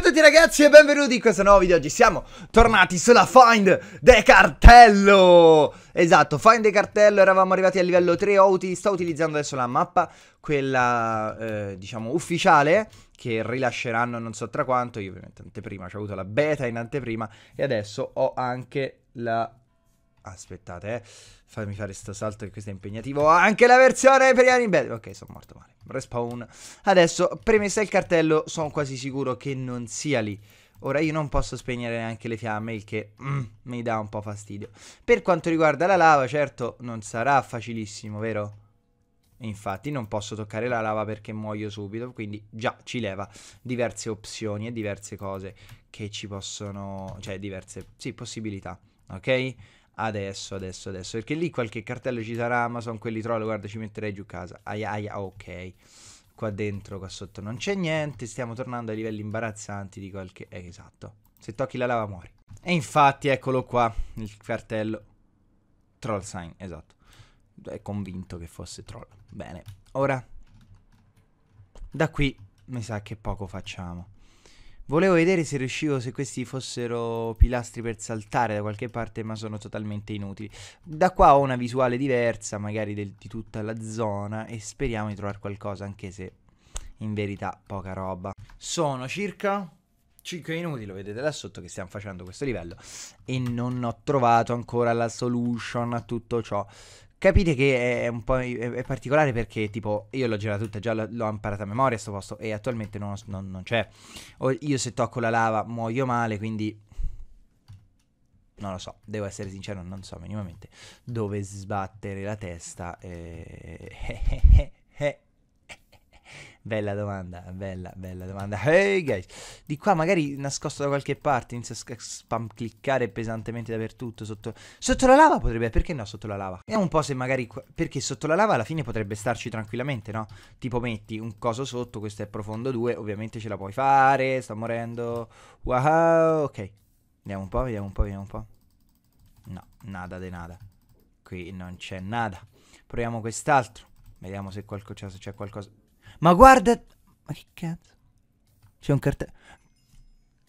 Ciao a tutti ragazzi e benvenuti in questo nuovo video Oggi siamo tornati sulla Find the Cartello Esatto, Find the Cartello, eravamo arrivati al livello 3 Ho Sto utilizzando adesso la mappa, quella eh, diciamo ufficiale Che rilasceranno non so tra quanto Io ovviamente anteprima, ho avuto la beta in anteprima E adesso ho anche la Aspettate, eh. Fammi fare sto salto che questo è impegnativo. Anche la versione per gli animali. Ok, sono morto male. Respawn. Adesso, premessa il cartello, sono quasi sicuro che non sia lì. Ora io non posso spegnere neanche le fiamme, il che mm, mi dà un po' fastidio. Per quanto riguarda la lava, certo, non sarà facilissimo, vero? Infatti non posso toccare la lava perché muoio subito, quindi già ci leva diverse opzioni e diverse cose che ci possono... cioè diverse, sì, possibilità, ok? Adesso, adesso, adesso. Perché lì qualche cartello ci sarà Amazon, quelli troll, guarda, ci metterei giù casa. Aia, aia, ah, ok. Qua dentro, qua sotto non c'è niente. Stiamo tornando ai livelli imbarazzanti di qualche... Eh, esatto. Se tocchi la lava muori. E infatti, eccolo qua, il cartello. Troll sign, esatto. È convinto che fosse troll. Bene, ora... Da qui mi sa che poco facciamo. Volevo vedere se riuscivo, se questi fossero pilastri per saltare da qualche parte, ma sono totalmente inutili. Da qua ho una visuale diversa, magari del, di tutta la zona, e speriamo di trovare qualcosa, anche se in verità poca roba. Sono circa 5 minuti, lo vedete là sotto che stiamo facendo questo livello, e non ho trovato ancora la solution a tutto ciò. Capite che è un po' è particolare perché tipo io l'ho girata tutta, già l'ho, l'ho imparata a memoria a sto posto e attualmente non, non, non c'è. O io se tocco la lava muoio male, quindi non lo so, devo essere sincero, non so minimamente dove sbattere la testa. Eh, eh, eh, eh, eh. Bella domanda, bella, bella domanda. Hey guys, di qua magari nascosto da qualche parte, inizia a spam cliccare pesantemente dappertutto. Sotto, sotto la lava potrebbe, perché no? Sotto la lava? Vediamo un po' se magari, perché sotto la lava alla fine potrebbe starci tranquillamente, no? Tipo metti un coso sotto, questo è profondo 2, ovviamente ce la puoi fare, sta morendo. Wow, ok. Vediamo un po', vediamo un po', vediamo un po'. No, nada de nada. Qui non c'è nada. Proviamo quest'altro. Vediamo se cioè, c'è qualcosa. Ma guarda... Ma che cazzo? C'è un cartello...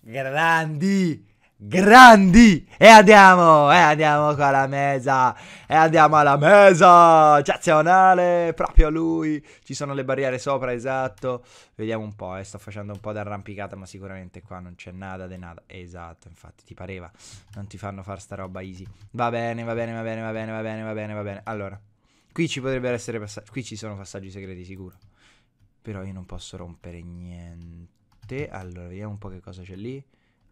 Grandi! Grandi! E andiamo! E andiamo qua alla mesa! E andiamo alla mesa! Eccezionale! Proprio lui! Ci sono le barriere sopra, esatto. Vediamo un po', eh. Sto facendo un po' d'arrampicata, ma sicuramente qua non c'è nada de nada. Esatto, infatti, ti pareva. Non ti fanno fare sta roba easy. Va bene, va bene, va bene, va bene, va bene, va bene, va bene. Allora, qui ci potrebbero essere passaggi... Qui ci sono passaggi segreti, sicuro. Però io non posso rompere niente. Allora, vediamo un po' che cosa c'è lì.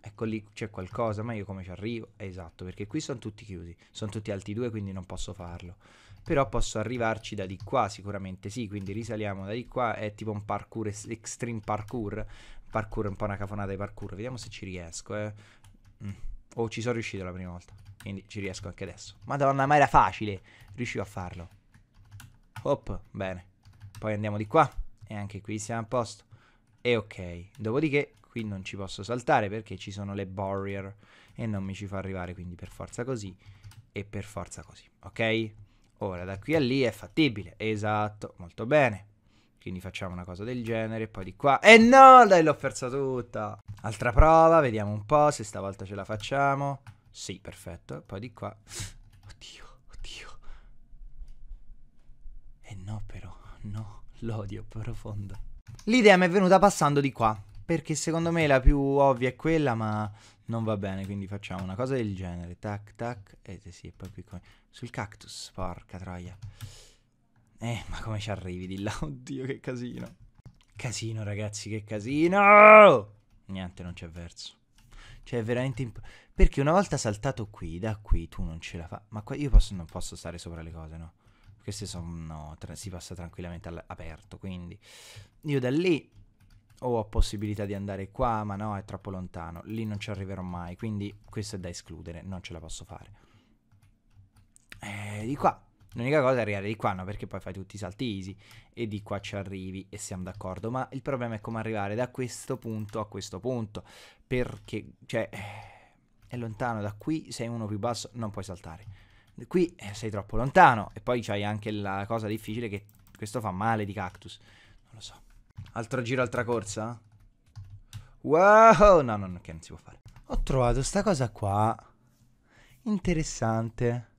Ecco lì c'è qualcosa, ma io come ci arrivo? Esatto, perché qui sono tutti chiusi. Sono tutti alti due, quindi non posso farlo. Però posso arrivarci da di qua, sicuramente sì. Quindi risaliamo da di qua. È tipo un parkour, extreme parkour. Parkour è un po' una cafonata di parkour. Vediamo se ci riesco, eh. Mm. O oh, ci sono riuscito la prima volta. Quindi ci riesco anche adesso. Madonna, ma era facile. Riuscivo a farlo. Hop, bene. Poi andiamo di qua e anche qui siamo a posto. E ok, dopodiché qui non ci posso saltare perché ci sono le barrier e non mi ci fa arrivare, quindi per forza così e per forza così, ok? Ora da qui a lì è fattibile, esatto, molto bene. Quindi facciamo una cosa del genere, poi di qua... E eh no, dai, l'ho persa tutta! Altra prova, vediamo un po' se stavolta ce la facciamo. Sì, perfetto, poi di qua... Oddio, oddio. E eh no però, no. L'odio profondo. L'idea mi è venuta passando di qua, perché secondo me la più ovvia è quella, ma non va bene, quindi facciamo una cosa del genere. Tac, tac, e eh, sì, e poi qui come... Sul cactus, porca troia. Eh, ma come ci arrivi di là? Oddio, che casino. Casino, ragazzi, che casino! Niente, non c'è verso. Cioè, è veramente... Imp- perché una volta saltato qui, da qui, tu non ce la fai... Ma qua io posso, non posso stare sopra le cose, no? queste sono, tra, si passa tranquillamente all'aperto, quindi io da lì o ho possibilità di andare qua, ma no, è troppo lontano, lì non ci arriverò mai, quindi questo è da escludere, non ce la posso fare. Eh, di qua, l'unica cosa è arrivare di qua, no, perché poi fai tutti i salti easy e di qua ci arrivi e siamo d'accordo, ma il problema è come arrivare da questo punto a questo punto, perché, cioè, è lontano da qui, sei uno più basso, non puoi saltare Qui eh, sei troppo lontano. E poi c'hai anche la cosa difficile che questo fa male di cactus. Non lo so. Altro giro, altra corsa? Wow! No, no, no, che non si può fare. Ho trovato sta cosa qua. Interessante.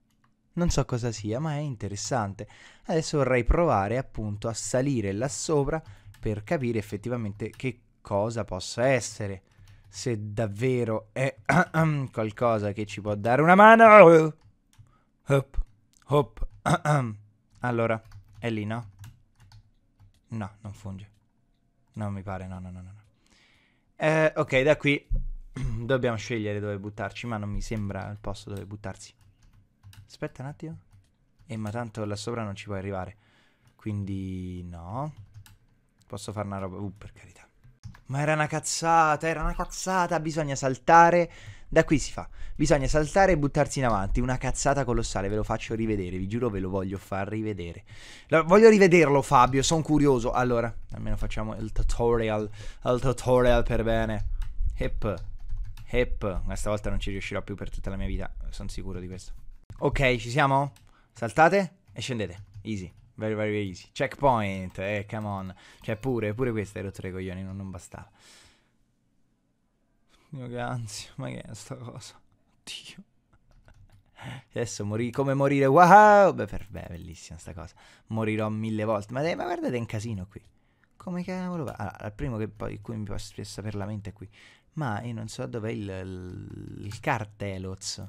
Non so cosa sia, ma è interessante. Adesso vorrei provare appunto a salire là sopra per capire effettivamente che cosa possa essere. Se davvero è qualcosa che ci può dare una mano. Hop, hop. allora, è lì, no? No, non funge. Non mi pare, no, no, no, no. Eh, ok, da qui dobbiamo scegliere dove buttarci, ma non mi sembra il posto dove buttarsi. Aspetta un attimo. Eh, ma tanto là sopra non ci puoi arrivare. Quindi, no. Posso fare una roba... Uh, per carità. Ma era una cazzata, era una cazzata. Bisogna saltare da qui si fa. Bisogna saltare e buttarsi in avanti. Una cazzata colossale, ve lo faccio rivedere, vi giuro ve lo voglio far rivedere. Lo, voglio rivederlo Fabio, sono curioso. Allora, almeno facciamo il tutorial, il tutorial per bene. Hip, hip. Questa volta non ci riuscirò più per tutta la mia vita, sono sicuro di questo. Ok, ci siamo? Saltate e scendete. Easy. Very, very easy. Checkpoint, eh, come on. Cioè, pure, pure questo è rotto i coglioni, non, non bastava mio che ansia, ma che è sta cosa? Oddio. Adesso morì come morire, wow! Beh, per, è bellissima sta cosa. Morirò mille volte. Ma, ma guardate, è un casino qui. Come cavolo va? Allora, il primo che poi cui mi posso per la mente è qui. Ma io non so dov'è il, il, il carteloz.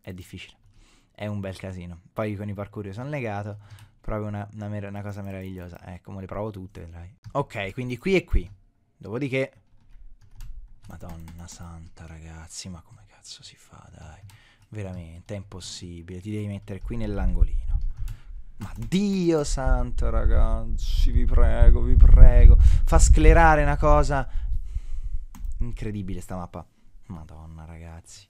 È difficile. È un bel casino. Poi con i parkour io sono legato. Proprio una, una, una cosa meravigliosa. Ecco, eh, me le provo tutte, vedrai. Ok, quindi qui e qui. Dopodiché Madonna santa ragazzi, ma come cazzo si fa, dai? Veramente, è impossibile, ti devi mettere qui nell'angolino. Ma Dio santo ragazzi, vi prego, vi prego. Fa sclerare una cosa incredibile sta mappa. Madonna ragazzi.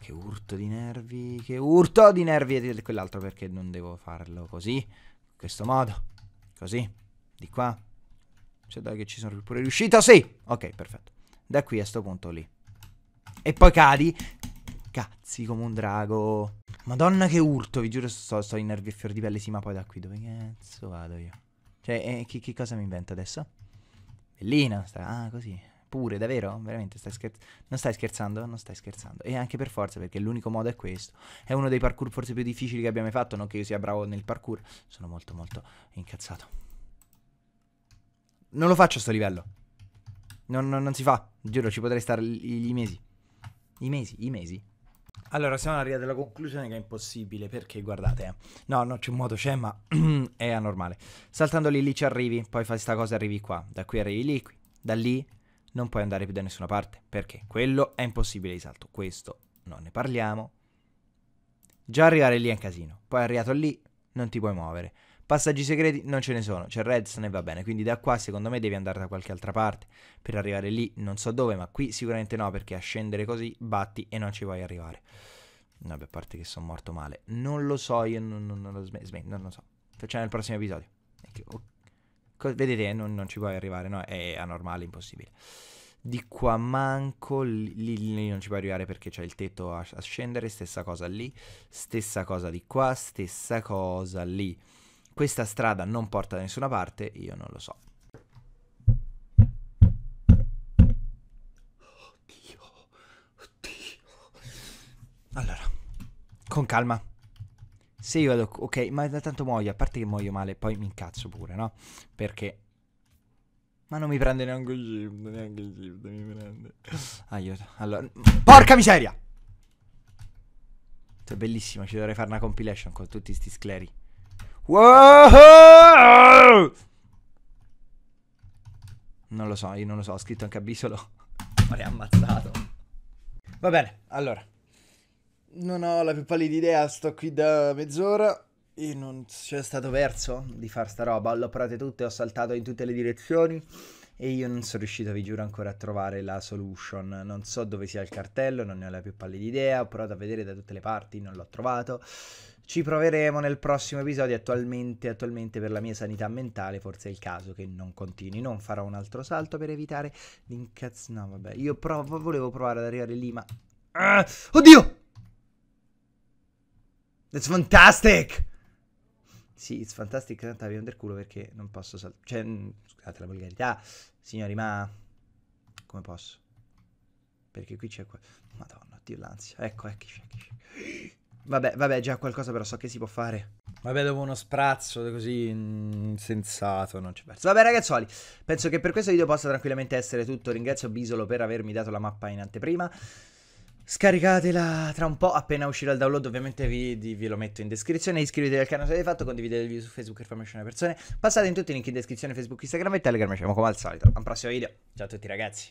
Che urto di nervi, che urto di nervi e quell'altro perché non devo farlo così, in questo modo, così, di qua. Cioè dai che ci sono pure riuscito, sì! Ok, perfetto da qui a sto punto lì. E poi cadi. Cazzi, come un drago. Madonna che urto, vi giuro sto, sto in nervi e fior di pelle, sì, ma poi da qui dove cazzo vado io? Cioè, eh, che, che, cosa mi invento adesso? Bellina, sta, ah, così. Pure, davvero? Veramente, stai scherzando? Non stai scherzando? Non stai scherzando. E anche per forza, perché l'unico modo è questo. È uno dei parkour forse più difficili che abbiamo mai fatto, non che io sia bravo nel parkour. Sono molto, molto incazzato. Non lo faccio a sto livello. Non, non, non si fa, giuro, ci potrei stare i mesi. I mesi, i mesi. Allora, siamo arrivati alla conclusione che è impossibile perché guardate, eh. no, no, c'è un modo, c'è, ma è anormale. Saltando lì, lì ci arrivi, poi fai questa cosa e arrivi qua, da qui arrivi lì, qui. da lì non puoi andare più da nessuna parte perché quello è impossibile di salto. Questo non ne parliamo. Già arrivare lì è un casino, poi arrivato lì non ti puoi muovere. Passaggi segreti non ce ne sono, c'è Redstone e va bene, quindi da qua secondo me devi andare da qualche altra parte per arrivare lì, non so dove, ma qui sicuramente no perché a scendere così batti e non ci vuoi arrivare. Vabbè, a parte che sono morto male, non lo so, io non, non, non lo sm- sm- non lo so. Facciamo il prossimo episodio. Oh, co- vedete, eh, non, non, ci puoi arrivare, no? È anormale, impossibile. Di qua manco, lì, lì, lì non ci puoi arrivare perché c'è il tetto a, a, scendere, stessa cosa lì, stessa cosa di qua, stessa cosa lì questa strada non porta da nessuna parte, io non lo so. Oddio, oddio. Allora, con calma. Se io vado, ok, ma da tanto muoio, a parte che muoio male, poi mi incazzo pure, no? Perché... Ma non mi prende neanche il shift, neanche il shift mi prende. Aiuto, ah, allora... Porca miseria! È cioè, bellissimo, ci dovrei fare una compilation con tutti sti scleri. Wow! Non lo so, io non lo so, ho scritto anche a Bisolo. Ma l'hai ammazzato. Va bene, allora. Non ho la più pallida idea, sto qui da mezz'ora e non c'è stato verso di far sta roba. L'ho provate tutte, ho saltato in tutte le direzioni e io non sono riuscito, vi giuro, ancora a trovare la solution. Non so dove sia il cartello, non ne ho la più pallida idea, ho provato a vedere da tutte le parti, non l'ho trovato. Ci proveremo nel prossimo episodio, attualmente, attualmente per la mia sanità mentale forse è il caso che non continui, non farò un altro salto per evitare l'incazzo... No vabbè, io provo, volevo provare ad arrivare lì ma... Ah, oddio! That's fantastic! Sì, It's Fantastic Can't Have Under Culo perché non posso sal- Cioè, mm, scusate la volgarità, signori, ma come posso? Perché qui c'è qua. Madonna, Dio l'ansia. Ecco, eccoci, eccoci. Ecco, ecco. Vabbè, vabbè, già qualcosa però so che si può fare. Vabbè, dopo uno sprazzo così insensato, mm, non c'è verso. Vabbè, ragazzuoli, penso che per questo video possa tranquillamente essere tutto. Ringrazio Bisolo per avermi dato la mappa in anteprima. Scaricatela tra un po', appena uscirà il download ovviamente vi, vi lo metto in descrizione, iscrivetevi al canale se l'avete fatto, condividete il video su Facebook e farmi uscire le persone, passate in tutti i link in descrizione, Facebook, Instagram e Telegram, ci vediamo come al solito, al prossimo video, ciao a tutti ragazzi!